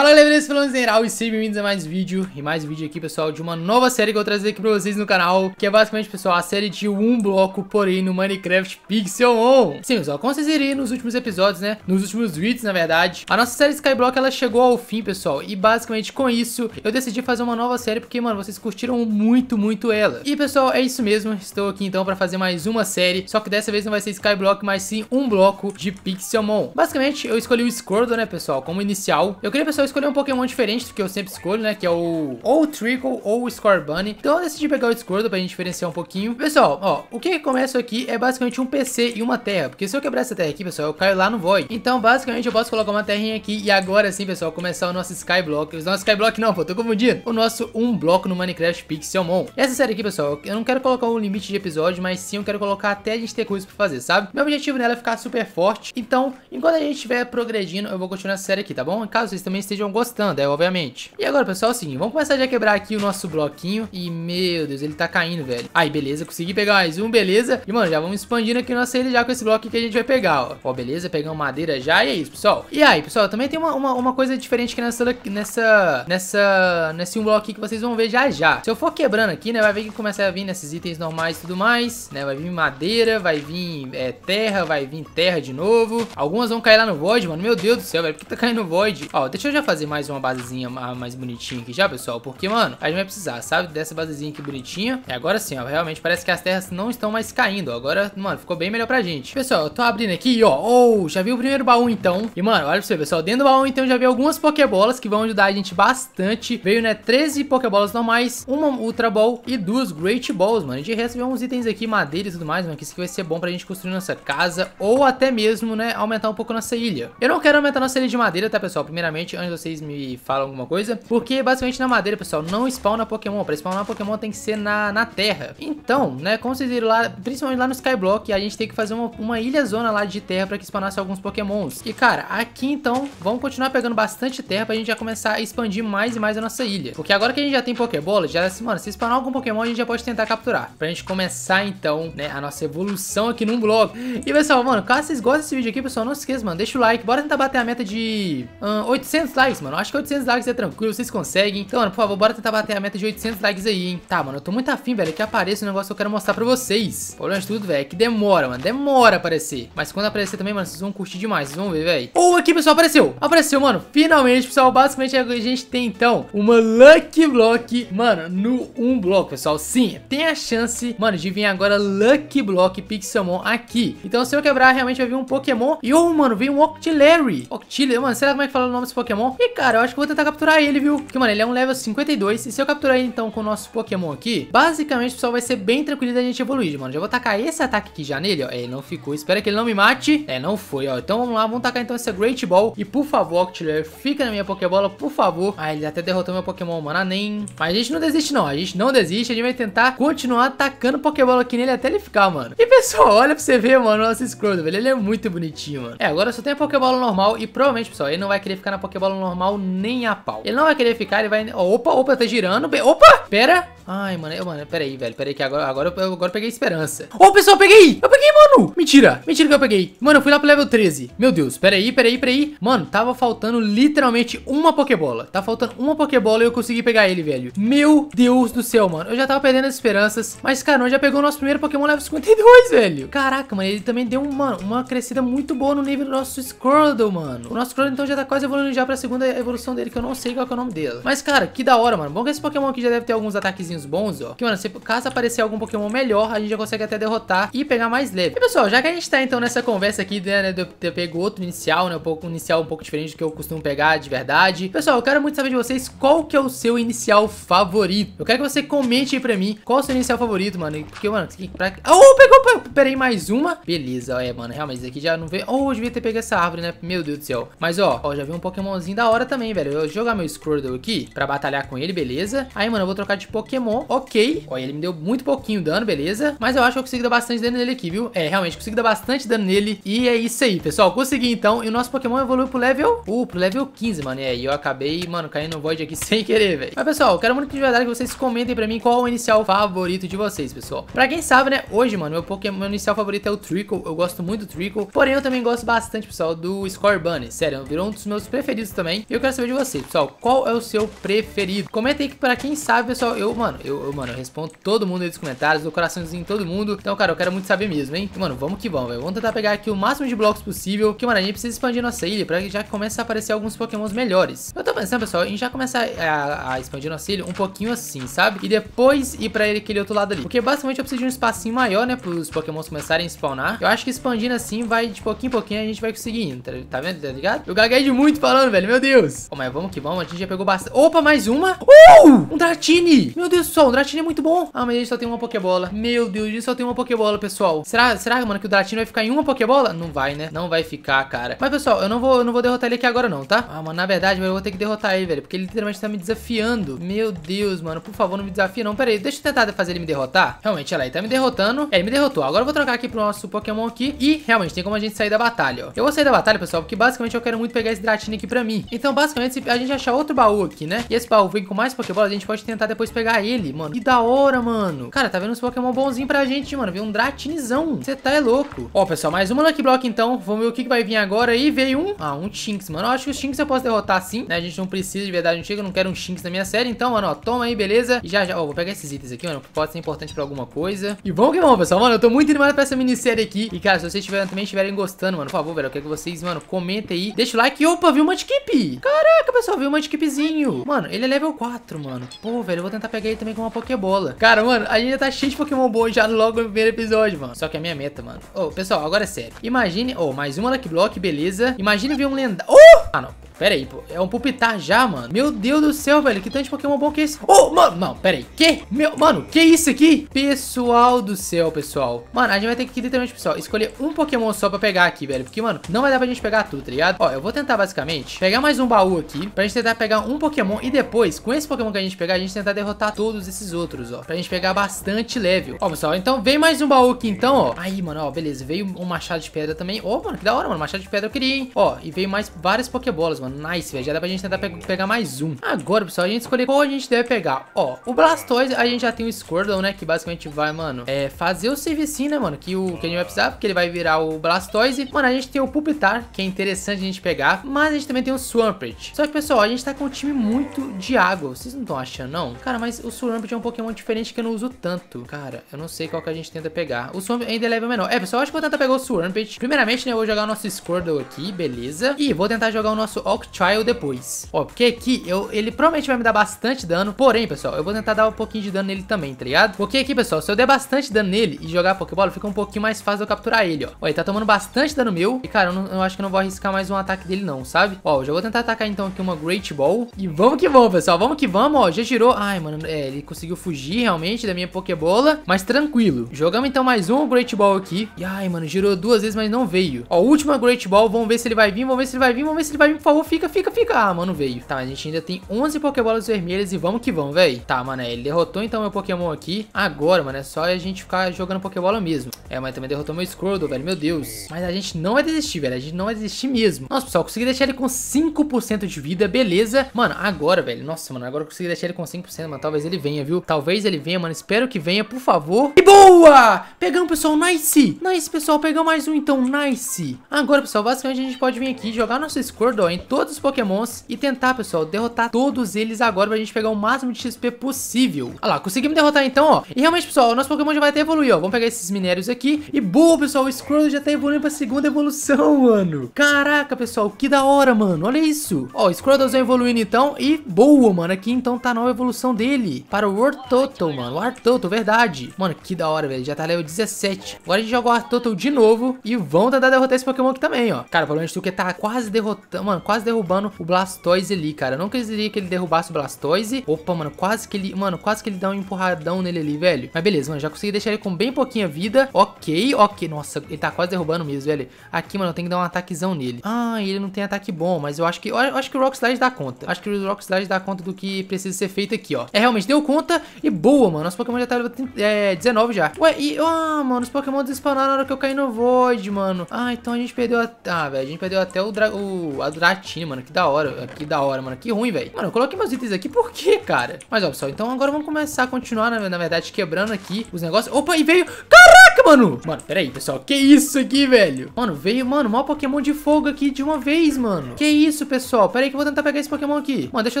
Fala Leverenses é Falanos em geral e sejam bem-vindos a mais vídeo e mais vídeo aqui pessoal de uma nova série que eu vou trazer aqui pra vocês no canal Que é basicamente pessoal a série de um bloco porém no Minecraft Pixel On Sim pessoal, como vocês viram nos últimos episódios né, nos últimos vídeos na verdade A nossa série Skyblock ela chegou ao fim pessoal e basicamente com isso eu decidi fazer uma nova série porque mano vocês curtiram muito muito ela E pessoal é isso mesmo, estou aqui então pra fazer mais uma série Só que dessa vez não vai ser Skyblock mas sim um bloco de Pixelmon Basicamente eu escolhi o Squirtle né pessoal como inicial Eu queria pessoal escolher um Pokémon diferente do que eu sempre escolho, né? Que é o ou o Trickle ou o Scorbunny. Então eu decidi pegar o Squirtle pra gente diferenciar um pouquinho. Pessoal, ó, o que começa aqui é basicamente um PC e uma terra. Porque se eu quebrar essa terra aqui, pessoal, eu caio lá no Void. Então, basicamente, eu posso colocar uma terrinha aqui e agora sim, pessoal, começar o nosso Skyblock. O nosso Skyblock não, pô, tô confundindo. O nosso um bloco no Minecraft Pixelmon. Essa série aqui, pessoal, eu não quero colocar um limite de episódio, mas sim eu quero colocar até a gente ter coisa pra fazer, sabe? Meu objetivo nela é ficar super forte. Então, enquanto a gente estiver progredindo, eu vou continuar essa série aqui, tá bom? Caso vocês também estejam estejam gostando, é obviamente. E agora, pessoal, assim, vamos começar já a quebrar aqui o nosso bloquinho. E, meu Deus, ele tá caindo, velho. Aí, beleza, consegui pegar mais um, beleza. E, mano, já vamos expandindo aqui nossa ilha já com esse bloco que a gente vai pegar, ó. Ó, beleza, pegamos madeira já e é isso, pessoal. E aí, pessoal, também tem uma, uma, uma coisa diferente aqui nessa, nessa, nessa, nesse um bloco aqui que vocês vão ver já já. Se eu for quebrando aqui, né, vai ver que começa a vir nesses itens normais e tudo mais, né, vai vir madeira, vai vir é, terra, vai vir terra de novo. Algumas vão cair lá no Void, mano, meu Deus do céu, velho, por que tá caindo no Void? Ó, deixa eu já já fazer mais uma basezinha mais bonitinha aqui já, pessoal, porque, mano, a gente vai precisar, sabe, dessa basezinha aqui bonitinha. E agora sim, ó, realmente parece que as terras não estão mais caindo, Agora, mano, ficou bem melhor pra gente. Pessoal, eu tô abrindo aqui, ó, oh, já vi o primeiro baú, então. E, mano, olha pra você, pessoal, dentro do baú, então, já vi algumas pokebolas que vão ajudar a gente bastante. Veio, né, 13 pokebolas normais, uma Ultra Ball e duas Great Balls, mano. E de resto, veio uns itens aqui, madeira e tudo mais, mano, que isso aqui vai ser bom pra gente construir nossa casa ou até mesmo, né, aumentar um pouco nossa ilha. Eu não quero aumentar nossa ilha de madeira, tá, pessoal? Primeiramente, antes sugestões, vocês me falam alguma coisa. Porque basicamente na madeira, pessoal, não spawna Pokémon. Pra spawnar Pokémon tem que ser na, na terra. Então, né, como vocês viram lá, principalmente lá no Skyblock, a gente tem que fazer uma, uma ilha zona lá de terra pra que spawnasse alguns Pokémons. E, cara, aqui então, vamos continuar pegando bastante terra pra gente já começar a expandir mais e mais a nossa ilha. Porque agora que a gente já tem Pokébola, já, assim, mano, se spawnar algum Pokémon, a gente já pode tentar capturar. Pra gente começar, então, né, a nossa evolução aqui num bloco. E, pessoal, mano, caso vocês gostem desse vídeo aqui, pessoal, não se esqueça, mano, deixa o like. Bora tentar bater a meta de hum, 800 likes, mano. Acho que 800 likes é tranquilo, vocês conseguem. Então, mano, por favor, bora tentar bater a meta de 800 likes aí, hein. Tá, mano, eu tô muito afim, velho, é que apareça o um negócio que eu quero mostrar pra vocês. O problema de tudo, velho, é que demora, mano. Demora aparecer. Mas quando aparecer também, mano, vocês vão curtir demais. Vocês vão ver, velho. Ou oh, aqui, pessoal, apareceu. Apareceu, mano. Finalmente, pessoal. Basicamente, é a gente tem, então, uma Lucky Block, mano, no 1 um bloco, pessoal. Sim, tem a chance, mano, de vir agora Lucky Block Pixelmon aqui. Então, se eu quebrar, realmente vai vir um Pokémon. E, ou, oh, mano, vem um Octillery. Octillery, mano, será como é que fala o nome desse Pokémon? E, cara, eu acho que vou tentar capturar ele, viu? Porque, mano, ele é um level 52. E se eu capturar ele, então, com o nosso Pokémon aqui, basicamente, pessoal, vai ser bem tranquilo da gente evoluir, mano. Já vou tacar esse ataque aqui já nele, ó. Ele é, não ficou. Espera que ele não me mate. É, não foi, ó. Então, vamos lá. Vamos tacar, então, essa Great Ball. E, por favor, Octillear, fica na minha Pokébola, por favor. Ah, ele até derrotou meu Pokémon, mano. Ah, nem... Mas a gente não desiste, não. A gente não desiste. A gente vai tentar continuar atacando Pokébola aqui nele até ele ficar, mano. E, pessoal, olha pra você ver, mano, nosso Squirtle, velho. Ele é muito bonitinho, mano. É, agora só tem a Pokébola normal e, provavelmente, pessoal, ele não vai querer ficar na Pokébola normal nem a pau. Ele não vai querer ficar, ele vai... Opa, opa, tá girando. Opa, pera. Ai, mano, eu, mano, pera aí, velho. Pera aí que agora, agora, eu, agora eu peguei esperança. Ô, oh, pessoal, eu peguei. Eu peguei, mano. Mentira. Mentira que eu peguei. Mano, eu fui lá pro level 13. Meu Deus, pera aí, pera aí, pera aí. Mano, tava faltando literalmente uma Pokébola. Tá faltando uma Pokébola e eu consegui pegar ele, velho. Meu Deus do céu, mano. Eu já tava perdendo as esperanças. Mas, cara, nós já pegou o nosso primeiro Pokémon level 52, velho. Caraca, mano, ele também deu uma, uma crescida muito boa no nível do nosso Squirtle, mano. O nosso Squirtle, então, já tá quase evoluindo já pra segunda segunda evolução dele, que eu não sei qual é o nome dela. Mas, cara, que da hora, mano. Bom que esse Pokémon aqui já deve ter alguns ataquezinhos bons, ó. Que, mano, se, caso aparecer algum Pokémon melhor, a gente já consegue até derrotar e pegar mais leve. E, pessoal, já que a gente tá, então, nessa conversa aqui, né, né eu, eu pego outro inicial, né, um pouco um inicial um pouco diferente do que eu costumo pegar de verdade. Pessoal, eu quero muito saber de vocês qual que é o seu inicial favorito. Eu quero que você comente aí pra mim qual é o seu inicial favorito, mano. Porque, mano, pra... Oh, pegou, peraí, mais uma. Beleza, ó, é, mano, realmente, isso aqui já não veio... Oh, eu devia ter pego essa árvore, né? Meu Deus do céu. Mas, ó, ó, já vi um Pokémonzinho da hora também, velho. Eu jogar meu Squirtle aqui pra batalhar com ele, beleza. Aí, mano, eu vou trocar de Pokémon, ok. Olha, ele me deu muito pouquinho dano, beleza. Mas eu acho que eu consigo dar bastante dano nele aqui, viu? É, realmente, consigo dar bastante dano nele. E é isso aí, pessoal. Consegui, então. E o nosso Pokémon evoluiu pro level... Uh, pro level 15, mano. E e eu acabei, mano, caindo no Void aqui sem querer, velho. Mas, pessoal, eu quero muito de verdade que vocês comentem pra mim qual é o inicial favorito de vocês, pessoal. Pra quem sabe, né, hoje, mano, meu Pokémon meu inicial favorito é o Trickle. Eu gosto muito do Trickle. Porém, eu também gosto bastante, pessoal, do Scorbunny. Sério, virou um dos meus preferidos também também. E eu quero saber de vocês, pessoal, qual é o seu preferido? Comenta aí que pra quem sabe, pessoal, eu, mano, eu, eu mano, eu respondo todo mundo aí nos comentários, dou coraçãozinho em todo mundo. Então, cara, eu quero muito saber mesmo, hein? E, mano, vamos que vamos, velho. Vamos tentar pegar aqui o máximo de blocos possível, que, mano, a gente precisa expandir nossa ilha pra que já comece a aparecer alguns pokémons melhores. Eu tô pensando, pessoal, a gente já começa a, a expandir nossa ilha um pouquinho assim, sabe? E depois ir pra aquele outro lado ali. Porque basicamente eu preciso de um espacinho maior, né, pros pokémons começarem a spawnar. Eu acho que expandindo assim vai de pouquinho em pouquinho a gente vai conseguindo, tá, tá vendo? Tá ligado? Eu gaguei é de muito falando, velho meu Deus. Oh, mas vamos que vamos, a gente já pegou bastante. Opa, mais uma. Uh, um Dratini. Meu Deus do céu, um Dratini é muito bom. Ah, mas ele só tem uma Pokébola. Meu Deus, ele só tem uma Pokébola, pessoal. Será, será mano, que o Dratini vai ficar em uma Pokébola? Não vai, né? Não vai ficar, cara. Mas, pessoal, eu não vou, eu não vou derrotar ele aqui agora, não, tá? Ah, mano, na verdade, eu vou ter que derrotar ele, velho, porque ele literalmente tá me desafiando. Meu Deus, mano, por favor, não me desafie, não. Pera aí, deixa eu tentar fazer ele me derrotar. Realmente, olha ele tá me derrotando. É, ele me derrotou. Agora eu vou trocar aqui pro nosso Pokémon aqui. E, realmente, tem como a gente sair da batalha, ó. Eu vou sair da batalha, pessoal, porque basicamente eu quero muito pegar esse Dratini aqui pra mim. Então, basicamente, a gente achar outro baú aqui, né? E esse baú vem com mais Pokébola, a gente pode tentar depois pegar ele, mano. Que da hora, mano. Cara, tá vendo uns Pokémon bonzinho pra gente, mano. Veio um Dratinizão. Você tá é louco. Ó, pessoal, mais uma Lucky Block, então. Vamos ver o que, que vai vir agora. E veio um... Ah, um Shinx, mano. Eu acho que o Shinx eu posso derrotar sim, né? A gente não precisa de verdade antiga. Eu não quero um Shinx na minha série. Então, mano, ó, toma aí, beleza? E já, já... Ó, vou pegar esses itens aqui, mano. Pode ser importante pra alguma coisa. E bom que bom, pessoal. Mano, eu tô muito animado pra essa minissérie aqui. E, cara, se vocês tiverem, também estiverem gostando, mano, por favor, velho, eu quero que vocês, mano, comentem aí. Deixa o like. E, opa, viu uma de equipe. Caraca, pessoal, veio um anti-equipezinho. Mano, ele é level 4, mano. Pô, velho, eu vou tentar pegar ele também com uma Pokébola. Cara, mano, a gente já tá cheio de Pokémon bons já logo no primeiro episódio, mano. Só que é a minha meta, mano. Ô, oh, pessoal, agora é sério. Imagine... Ô, oh, mais uma Lucky Block, beleza. Imagine ver um lendário... Oh! Ah, não. Pera aí, pô. É um Pupitar já, mano. Meu Deus do céu, velho. Que tanto de Pokémon bom que é esse? Oh, mano. Não, pera aí. Que? Meu, mano, que isso aqui? Pessoal do céu, pessoal. Mano, a gente vai ter que literalmente, pessoal, escolher um Pokémon só pra pegar aqui, velho. Porque, mano, não vai dar pra gente pegar tudo, tá ligado? Ó, eu vou tentar, basicamente, pegar pegar mais um baú aqui, pra gente tentar pegar um Pokémon e depois, com esse Pokémon que a gente pegar, a gente tentar derrotar todos esses outros, ó. Pra gente pegar bastante level. Ó, pessoal, então vem mais um baú aqui, então, ó. Aí, mano, ó, beleza. Veio um machado de pedra também. Ó, oh, mano, que da hora, mano. Machado de pedra eu queria, hein. Ó, e veio mais várias Pokébolas, mano. Nice, velho. Já dá pra gente tentar pe pegar mais um. Agora, pessoal, a gente escolher qual a gente deve pegar. Ó, o Blastoise, a gente já tem o Squirtle, né, que basicamente vai, mano, é fazer o serviço, né, mano, que, o, que a gente vai precisar, porque ele vai virar o Blastoise. Mano, a gente tem o Pupitar, que é interessante a gente pegar, mas a gente também tem o Swampert. Só que, pessoal, a gente tá com um time muito de água. Vocês não estão achando, não? Cara, mas o Swampert é um Pokémon diferente que eu não uso tanto. Cara, eu não sei qual que a gente tenta pegar. O Swampert ainda é level menor. É, pessoal, acho que vou tentar pegar o Swampert. Primeiramente, né, eu vou jogar o nosso Squirtle aqui, beleza. E vou tentar jogar o nosso Octile depois. Ó, porque aqui eu, ele provavelmente vai me dar bastante dano. Porém, pessoal, eu vou tentar dar um pouquinho de dano nele também, tá ligado? Porque aqui, pessoal, se eu der bastante dano nele e jogar Pokébola, fica um pouquinho mais fácil eu capturar ele, ó. Ó, ele tá tomando bastante dano meu. E, cara, eu, não, eu acho que não vou arriscar mais um ataque dele, não, sabe? Ó, eu já vou vou tentar atacar então aqui uma Great Ball. E vamos que vamos, pessoal. Vamos que vamos, ó. Já girou. Ai, mano, é, ele conseguiu fugir realmente da minha Pokébola, mas tranquilo. Jogamos então mais um Great Ball aqui. E ai, mano, girou duas vezes, mas não veio. Ó, última Great Ball. Vamos ver se ele vai vir, vamos ver se ele vai vir, vamos ver se ele vai vir. Por favor, fica, fica, fica. Ah, mano, veio. Tá, a gente ainda tem 11 Pokébolas vermelhas e vamos que vamos, velho. Tá, mano, é, ele derrotou então meu Pokémon aqui. Agora, mano, é só a gente ficar jogando Pokébola mesmo. É, mas também derrotou meu Squirtle, velho, meu Deus. Mas a gente não vai desistir, velho. A gente não vai desistir mesmo. Nossa, pessoal, consegui deixar ele com 5 5% de vida, beleza. Mano, agora, velho, nossa, mano, agora eu consegui deixar ele com 5%, mano, talvez ele venha, viu? Talvez ele venha, mano, espero que venha, por favor. E boa! Pegamos, pessoal, nice! Nice, pessoal, pegamos mais um, então, nice! Agora, pessoal, basicamente a gente pode vir aqui, jogar nosso Squirtle em todos os pokémons e tentar, pessoal, derrotar todos eles agora pra gente pegar o máximo de XP possível. Olha lá, conseguimos derrotar então, ó. E realmente, pessoal, nosso Pokémon já vai até evoluir, ó. Vamos pegar esses minérios aqui. E boa, pessoal, o Squirtle já tá evoluindo pra segunda evolução, mano. Caraca, pessoal, que da hora, mano. Olha Olha isso. Ó, o Scrotalzão evoluindo então. E boa, mano. Aqui então tá a nova evolução dele. Para o Wartoto, mano. O Wartoto, verdade. Mano, que da hora, velho. Já tá level 17. Agora a gente joga o Wartoto de novo. E vão tentar derrotar esse Pokémon aqui também, ó. Cara, o problema de é tá quase derrotando, mano. Quase derrubando o Blastoise ali, cara. Eu não queria que ele derrubasse o Blastoise. Opa, mano. Quase que ele, mano, quase que ele dá um empurradão nele ali, velho. Mas beleza, mano. Já consegui deixar ele com bem pouquinha vida. Ok, ok. Nossa, ele tá quase derrubando mesmo, velho. Aqui, mano, eu tenho que dar um ataquezão nele. Ah, ele não tem ataque bom, mas eu acho que, eu acho que o Rockslide dá conta. Acho que o Slide dá conta do que precisa ser feito aqui, ó. É, realmente, deu conta e boa, mano. Nosso Pokémon já tá é, 19 já. Ué, e... Ah, mano, os Pokémon despawnaram na hora que eu caí no Void, mano. Ah, então a gente perdeu até... Ah, velho, a gente perdeu até o, dra... o... a Dratini, mano. Que da hora, que da hora, mano. Que ruim, velho. Mano, eu coloquei meus itens aqui por quê, cara? Mas, ó, pessoal, então agora vamos começar a continuar, na, né, na verdade, quebrando aqui os negócios. Opa, e veio... Caraca, mano! Mano, pera aí, pessoal. Que isso aqui, velho? Mano, veio, mano, maior Pokémon de fogo aqui de uma vez, mano. Que isso? isso, pessoal. Pera aí que eu vou tentar pegar esse Pokémon aqui. Mano, deixa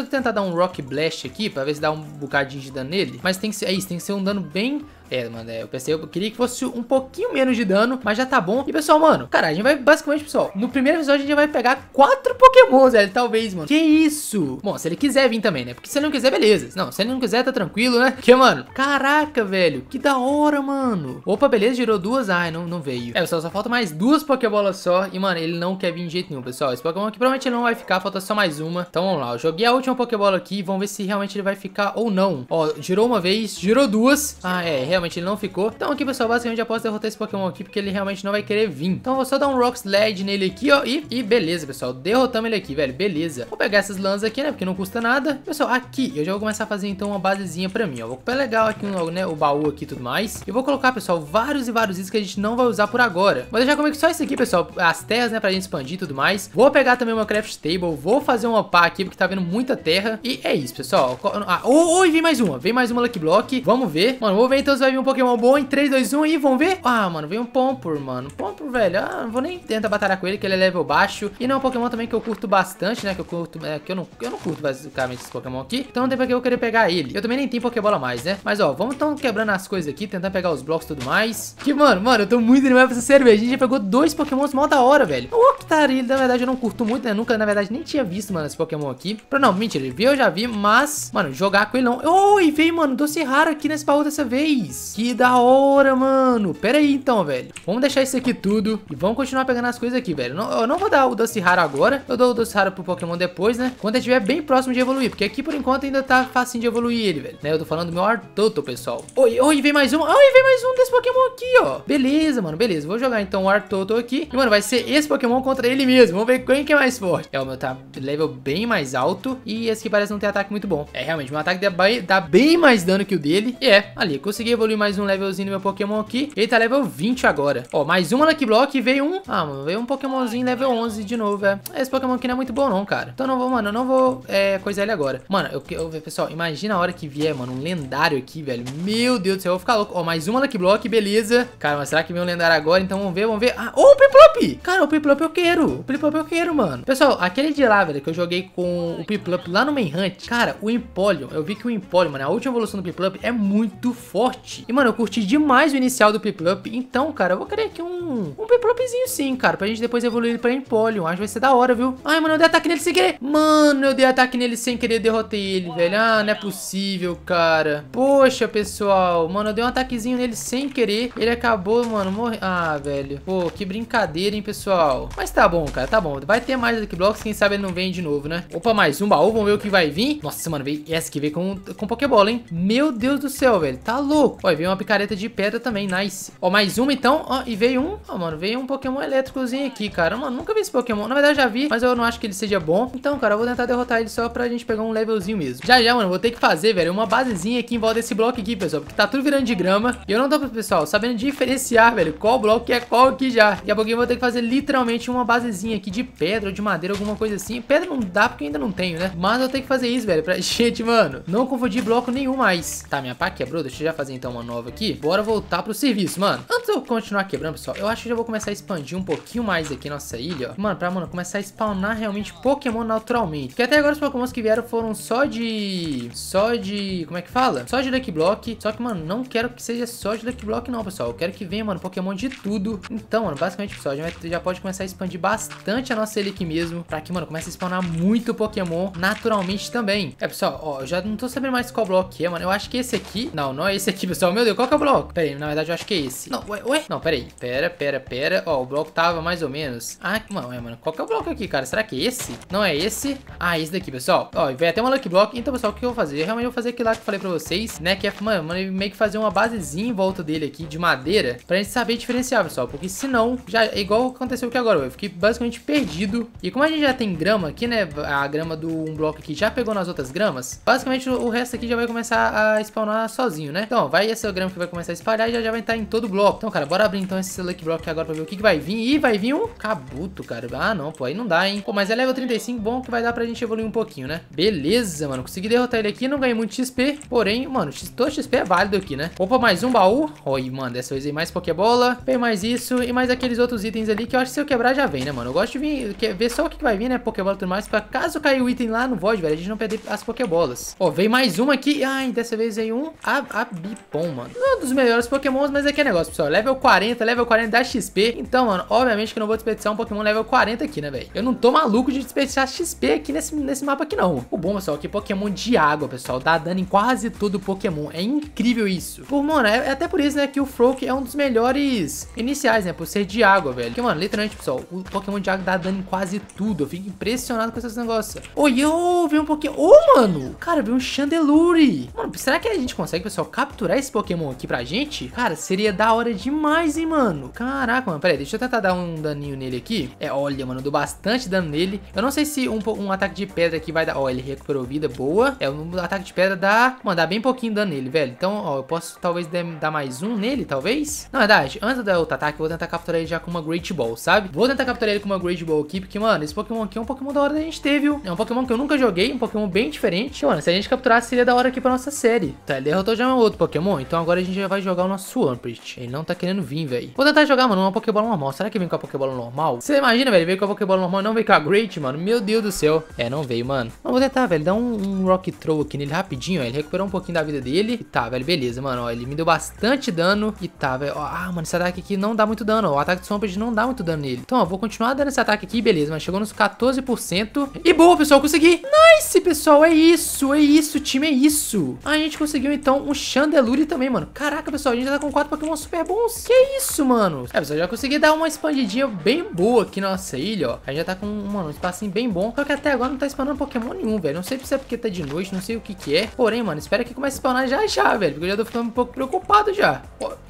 eu tentar dar um Rock Blast aqui pra ver se dá um bocadinho de dano nele. Mas tem que ser, é isso, tem que ser um dano bem é, mano, é, eu pensei, eu queria que fosse um pouquinho menos de dano, mas já tá bom. E, pessoal, mano, cara, a gente vai, basicamente, pessoal, no primeiro episódio a gente vai pegar quatro pokémons, velho, talvez, mano. Que isso? Bom, se ele quiser vir também, né? Porque se ele não quiser, beleza. Não, se ele não quiser, tá tranquilo, né? Porque, mano, caraca, velho, que da hora, mano. Opa, beleza, girou duas. Ai, não, não veio. É, pessoal, só falta mais duas pokébolas só. E, mano, ele não quer vir de jeito nenhum, pessoal. Esse pokémon aqui provavelmente não vai ficar, falta só mais uma. Então, vamos lá, eu joguei a última pokébola aqui, vamos ver se realmente ele vai ficar ou não. Ó, girou uma vez, girou duas. Ah, é, realmente realmente ele não ficou. Então aqui, pessoal, basicamente já posso derrotar esse Pokémon aqui, porque ele realmente não vai querer vir. Então vou só dar um Rock Slide nele aqui, ó, e, e beleza, pessoal, derrotamos ele aqui, velho, beleza. Vou pegar essas lãs aqui, né, porque não custa nada. Pessoal, aqui eu já vou começar a fazer, então, uma basezinha pra mim, ó. Vou comprar legal aqui, um, né, o baú aqui e tudo mais. E vou colocar, pessoal, vários e vários itens que a gente não vai usar por agora. Vou deixar como é só isso aqui, pessoal, as terras, né, pra gente expandir e tudo mais. Vou pegar também uma Craft Table, vou fazer uma pá aqui, porque tá vendo muita terra. E é isso, pessoal. Ah, oh, oh, vem mais uma, vem mais uma Lucky Block. Vamos ver. Mano, vou ver então os vai vir um Pokémon bom em 3, 2, 1 e vamos ver. Ah, mano, vem um Pompur, mano. Pompur velho. Ah, não vou nem tentar batalhar com ele, que ele é level baixo. E não é um Pokémon também que eu curto bastante, né? Que eu curto, é, que eu não, eu não curto basicamente esse Pokémon aqui. Então não tem pra que eu querer pegar ele. Eu também nem tenho Pokébola mais, né? Mas, ó, vamos então quebrando as coisas aqui, tentando pegar os blocos e tudo mais. Que, mano, mano, eu tô muito animado pra essa cerveja. A gente já pegou dois Pokémons mó da hora, velho. O Octaril, na verdade, eu não curto muito, né? Nunca, na verdade, nem tinha visto, mano, esse Pokémon aqui. Pra, não, mentira, ele viu, eu já vi, mas, mano, jogar com ele não. Oi, e veio, mano, doce raro aqui nesse baú dessa vez. Que da hora, mano. Pera aí, então, velho. Vamos deixar isso aqui tudo e vamos continuar pegando as coisas aqui, velho. Não, eu não vou dar o Doce raro agora. Eu dou o Doce raro pro Pokémon depois, né? Quando ele estiver bem próximo de evoluir. Porque aqui, por enquanto, ainda tá facinho de evoluir ele, velho. Né? Eu tô falando do meu Artoto, pessoal. Oi, oi, vem mais um. Oi, vem mais um desse Pokémon aqui, ó. Beleza, mano, beleza. Vou jogar, então, o Artoto aqui. E, mano, vai ser esse Pokémon contra ele mesmo. Vamos ver quem que é mais forte. É, o meu tá level bem mais alto. E esse aqui parece não ter ataque muito bom. É, realmente, meu ataque dá bem mais dano que o dele. E é, ali, consegui evoluir evoluir mais um levelzinho do meu Pokémon aqui. Ele tá level 20 agora. Ó, mais uma Lucky Block e veio um... Ah, mano, veio um Pokémonzinho level 11 de novo, velho. É. Esse Pokémon aqui não é muito bom não, cara. Então não vou, mano, eu não vou é, coisar ele agora. Mano, eu, eu, pessoal, imagina a hora que vier, mano, um lendário aqui, velho. Meu Deus do céu, eu vou ficar louco. Ó, mais uma Lucky Block, beleza. Cara, mas será que vem um lendário agora? Então vamos ver, vamos ver. Ah, ô, oh, o Cara, o Piplup eu quero. O Piplup eu quero, mano. Pessoal, aquele de lá, velho, que eu joguei com o Piplup lá no Manhunt. Cara, o Empoleon, eu vi que o Empoleon, mano, a última evolução do Piplup é muito forte curti. E, mano, eu curti demais o inicial do Piplup. Então, cara, eu vou querer aqui um, um Piplupzinho sim, cara. Pra gente depois evoluir ele pra Empoleon. Acho que vai ser da hora, viu? Ai, mano, eu dei ataque nele sem querer. Mano, eu dei ataque nele sem querer. Derrotei ele, velho. Ah, não é possível, cara. Poxa, pessoal. Mano, eu dei um ataquezinho nele sem querer. Ele acabou, mano, morrendo. Ah, velho. Pô, que brincadeira, hein, pessoal. Mas tá bom, cara. Tá bom. Vai ter mais daqui blocos. Quem sabe ele não vem de novo, né? Opa, mais um baú. Vamos ver o que vai vir. Nossa, mano, veio essa que veio com, com Pokébola, hein? Meu Deus do céu, velho. Tá louco. Ó, e veio uma picareta de pedra também, nice. Ó, mais uma então. Ó, e veio um... Ó, mano, veio um Pokémon elétricozinho aqui, cara. Mano, nunca vi esse Pokémon. Na verdade, já vi, mas eu não acho que ele seja bom. Então, cara, eu vou tentar derrotar ele só pra gente pegar um levelzinho mesmo. Já, já, mano, vou ter que fazer, velho, uma basezinha aqui em volta desse bloco aqui, pessoal. Porque tá tudo virando de grama. E eu não tô, pessoal, sabendo diferenciar, velho, qual bloco que é qual aqui já. Daqui a pouquinho eu vou ter que fazer literalmente uma basezinha aqui de pedra ou de madeira, alguma coisa assim. Pedra não dá porque eu ainda não tenho, né? Mas eu tenho que fazer isso, velho, pra... Gente, mano, não confundir bloco nenhum mais. Tá, minha pá quebrou. Deixa eu já fazer então então uma nova aqui, bora voltar pro serviço, mano. Antes eu continuar quebrando, pessoal, eu acho que já vou começar a expandir um pouquinho mais aqui nossa ilha, ó. Mano, pra, mano, começar a spawnar realmente Pokémon naturalmente. Porque até agora os Pokémons que vieram foram só de... Só de... Como é que fala? Só de Lucky Block. Só que, mano, não quero que seja só de Lucky Block não, pessoal. Eu quero que venha, mano, Pokémon de tudo. Então, mano, basicamente, pessoal, já, já pode começar a expandir bastante a nossa ilha aqui mesmo. Pra que, mano, comece a spawnar muito Pokémon naturalmente também. É, pessoal, ó, já não tô sabendo mais qual bloco é, mano. Eu acho que esse aqui... Não, não é esse aqui, pessoal céu, meu Deus, qual que é o bloco? Pera aí, na verdade eu acho que é esse. Não, ué, ué? Não, pera aí. Pera, pera, pera. Ó, o bloco tava mais ou menos. Ah, mano, é, mano. Qual que é o bloco aqui, cara? Será que é esse? Não é esse? Ah, é esse daqui, pessoal. Ó, veio até uma Lucky Block. Então, pessoal, o que eu vou fazer? Eu realmente vou fazer aquilo lá que eu falei pra vocês, né? Que é, mano, mano, meio que fazer uma basezinha em volta dele aqui de madeira pra gente saber diferenciar, pessoal. Porque senão, já é igual aconteceu aqui agora, eu fiquei basicamente perdido. E como a gente já tem grama aqui, né? A grama do um bloco aqui já pegou nas outras gramas. Basicamente, o resto aqui já vai começar a spawnar sozinho, né? Então, vai Aí esse é o grama que vai começar a espalhar e já, já vai estar em todo o bloco. Então, cara, bora abrir então esse Lucky Block agora pra ver o que, que vai vir. Ih, vai vir um cabuto, cara. Ah, não, pô, aí não dá, hein. Pô, mas é level 35, bom que vai dar pra gente evoluir um pouquinho, né? Beleza, mano. Consegui derrotar ele aqui, não ganhei muito XP. Porém, mano, todo XP é válido aqui, né? Opa, mais um baú. Oi, mano, dessa vez aí mais Pokébola. Vem mais isso e mais aqueles outros itens ali que eu acho que se eu quebrar já vem, né, mano? Eu gosto de vir, ver só o que vai vir, né? Pokébola e tudo mais. Pra caso cair o item lá no Void, velho, a gente não perder as Pokébolas. Ó, vem mais uma aqui. Ai, dessa vez aí um Abipon. Pokémon, mano. Não é dos melhores Pokémons, mas é que é negócio, pessoal. Level 40, level 40 dá XP. Então, mano, obviamente que eu não vou desperdiçar um Pokémon level 40 aqui, né, velho? Eu não tô maluco de desperdiçar XP aqui nesse, nesse mapa aqui, não. O bom, pessoal, é que Pokémon de água, pessoal, dá dano em quase todo Pokémon. É incrível isso. Por, mano, é, é, até por isso, né, que o Frog é um dos melhores iniciais, né, por ser de água, velho. Porque, mano, literalmente, pessoal, o Pokémon de água dá dano em quase tudo. Eu fico impressionado com esses negócios. Oi, eu vi um Pokémon... Ô, mano! Cara, vi um Chandelure. Mano, será que a gente consegue, pessoal, capturar esse esse Pokémon aqui pra gente, cara, seria da hora demais, hein, mano. Caraca, mano, pera aí, deixa eu tentar dar um daninho nele aqui. É, olha, mano, dou bastante dano nele. Eu não sei se um, um ataque de pedra aqui vai dar... Ó, ele recuperou vida, boa. É, um ataque de pedra dá... Mano, dá bem pouquinho dano nele, velho. Então, ó, eu posso talvez dar mais um nele, talvez. Na verdade, antes da outro ataque, eu vou tentar capturar ele já com uma Great Ball, sabe? Vou tentar capturar ele com uma Great Ball aqui, porque, mano, esse Pokémon aqui é um Pokémon da hora da gente ter, viu? É um Pokémon que eu nunca joguei, um Pokémon bem diferente. Mano, se a gente capturasse, seria da hora aqui pra nossa série. Tá, ele então derrotou já é um outro Pokémon. Bom, então agora a gente já vai jogar o nosso Swampert. Ele não tá querendo vir, velho. Vou tentar jogar, mano, uma Pokébola normal. Será que vem com a Pokébola normal? Você imagina, velho, veio com a Pokébola normal não veio com a Great, mano? Meu Deus do céu. É, não veio, mano. Mas vou tentar, velho, dar um, um Rock Throw aqui nele rapidinho, ó. Ele recuperou um pouquinho da vida dele. E tá, velho, beleza, mano. Ó, ele me deu bastante dano. E tá, velho. ah, mano, esse ataque aqui não dá muito dano, ó. O ataque do Swampert não dá muito dano nele. Então, ó, vou continuar dando esse ataque aqui, beleza, mano. Chegou nos 14%. E boa, pessoal, consegui. Nice, pessoal. É isso, é isso, time, é isso. A gente conseguiu, então, um Chandelure também, mano. Caraca, pessoal, a gente já tá com quatro Pokémon super bons. Que isso, mano? É, pessoal, já consegui dar uma expandidinha bem boa aqui na nossa ilha, ó. A gente já tá com, mano, um espacinho bem bom. Só que até agora não tá spawnando Pokémon nenhum, velho. Não sei se é porque tá de noite, não sei o que que é. Porém, mano, espero que comece a spawnar já já, velho. Porque eu já tô ficando um pouco preocupado já.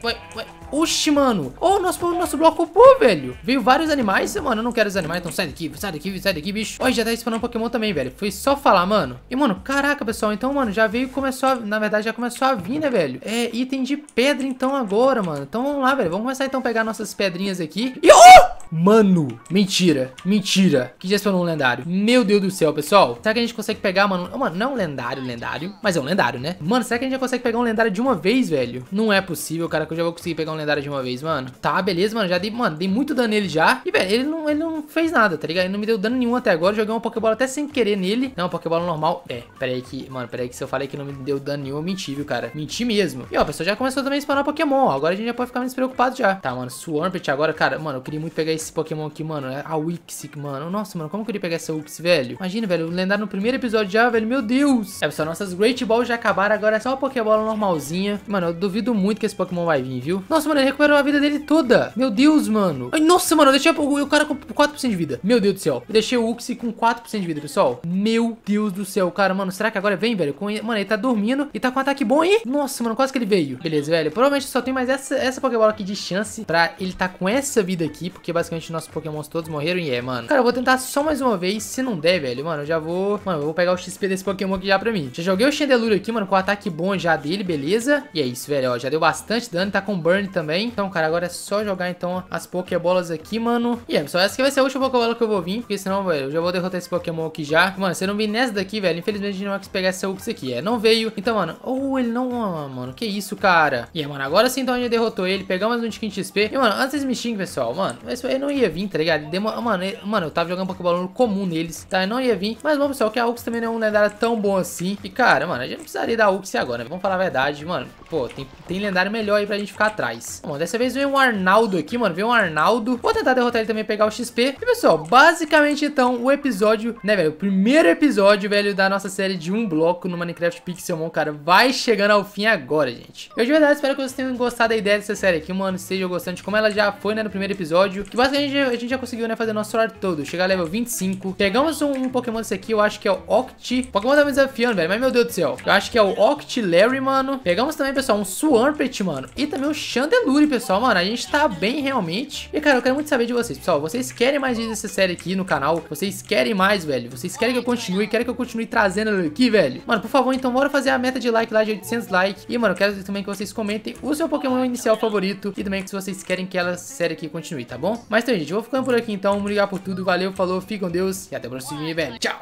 Vai, vai, Oxi, mano. Ô, oh, nosso, nosso bloco pô, velho. Veio vários animais. Mano, eu não quero os animais, então sai daqui, sai daqui, sai daqui, bicho. Olha, já tá esperando Pokémon também, velho. Foi só falar, mano. E, mano, caraca, pessoal. Então, mano, já veio e começou a... Na verdade, já começou a vir, né, velho? É item de pedra, então, agora, mano. Então, vamos lá, velho. Vamos começar, então, a pegar nossas pedrinhas aqui. E... Oh! Mano, mentira, mentira. Que já gestionou um lendário. Meu Deus do céu, pessoal. Será que a gente consegue pegar, mano? Mano, não é um lendário, lendário. Mas é um lendário, né? Mano, será que a gente já consegue pegar um lendário de uma vez, velho? Não é possível, cara, que eu já vou conseguir pegar um lendário de uma vez, mano. Tá, beleza, mano. Já dei, mano, dei muito dano nele já. E, velho, ele não, ele não fez nada, tá ligado? Ele não me deu dano nenhum até agora. Joguei uma Pokébola até sem querer nele. Não, Pokébola normal. É, pera aí que, mano, pera aí que se eu falei que não me deu dano nenhum, eu menti, viu, cara? Menti mesmo. E, ó, pessoal já começou também a spawnar Pokémon. Agora a gente já pode ficar menos preocupado já. Tá, mano, Swampert agora, cara, mano, eu queria muito pegar esse Pokémon aqui, mano. É a Wixic, mano. Nossa, mano, como eu ele pegar essa Wix, velho? Imagina, velho, o lendário no primeiro episódio já, velho. Meu Deus. É, pessoal, nossas Great Balls já acabaram. Agora é só a Pokébola normalzinha. Mano, eu duvido muito que esse Pokémon vai vir, viu? Nossa, mano, ele recuperou a vida dele toda. Meu Deus, mano. Ai, nossa, mano, eu deixei o cara com 4% de vida. Meu Deus do céu. Eu deixei o Uxie com 4% de vida, pessoal. Meu Deus do céu, cara, mano. Será que agora vem, velho? Com... Mano, ele tá dormindo e tá com um ataque bom aí. Nossa, mano, quase que ele veio. Beleza, velho. Provavelmente só tem mais essa, essa Pokébola aqui de chance pra ele tá com essa vida aqui, porque basicamente basicamente nossos pokémons todos morreram e é, mano. Cara, eu vou tentar só mais uma vez, se não der, velho, mano, eu já vou... Mano, eu vou pegar o XP desse pokémon aqui já pra mim. Já joguei o Chandelure aqui, mano, com o ataque bom já dele, beleza? E é isso, velho, ó, já deu bastante dano, tá com burn também. Então, cara, agora é só jogar, então, as pokébolas aqui, mano. E é, pessoal, essa aqui vai ser a última pokébola que eu vou vir, porque senão, velho, eu já vou derrotar esse pokémon aqui já. Mano, se eu não vir nessa daqui, velho, infelizmente a gente não vai pegar essa Ux aqui, é, não veio. Então, mano, ou oh, ele não... mano, que isso, cara? E é, mano, agora sim, então, a gente derrotou ele, pegamos um tiquinho de XP. E, mano, antes vocês me pessoal, mano, não ia vir, tá ligado? Demo... Mano, ele... mano, eu tava jogando Pokébola no comum neles, tá? não ia vir. Mas bom, pessoal, que a Ux também não é um lendário tão bom assim. E, cara, mano, a gente não precisaria da Ux agora, né? Vamos falar a verdade, mano. Pô, tem, tem lendário melhor aí pra gente ficar atrás. Mano, dessa vez veio um Arnaldo aqui, mano. Veio um Arnaldo. Vou tentar derrotar ele também pegar o XP. E, pessoal, basicamente, então, o episódio, né, velho? O primeiro episódio, velho, da nossa série de um bloco no Minecraft Pixelmon, cara, vai chegando ao fim agora, gente. Eu de verdade espero que vocês tenham gostado da ideia dessa série aqui, mano. Estejam gostando de como ela já foi, né, no primeiro episódio. Que vai Quase que a gente, a gente já conseguiu, né, fazer nosso horário todo. Chegar level 25. Pegamos um, um Pokémon desse aqui, eu acho que é o Oct. O Pokémon tá me desafiando, velho, mas meu Deus do céu. Eu acho que é o Octillery, mano. Pegamos também, pessoal, um Swampert, mano. E também o Chandelure, pessoal, mano. A gente tá bem, realmente. E, cara, eu quero muito saber de vocês, pessoal. Vocês querem mais vídeos dessa série aqui no canal? Vocês querem mais, velho? Vocês querem que eu continue? Querem que eu continue trazendo aqui, velho? Mano, por favor, então, bora fazer a meta de like lá de 800 likes. E, mano, eu quero também que vocês comentem o seu Pokémon inicial favorito e também se vocês querem que ela série aqui continue, tá bom? Mas mas então, gente, eu vou ficando por aqui então. Vamos ligar por tudo. Valeu, falou, fiquem com Deus e até o próximo vídeo, velho. Tchau!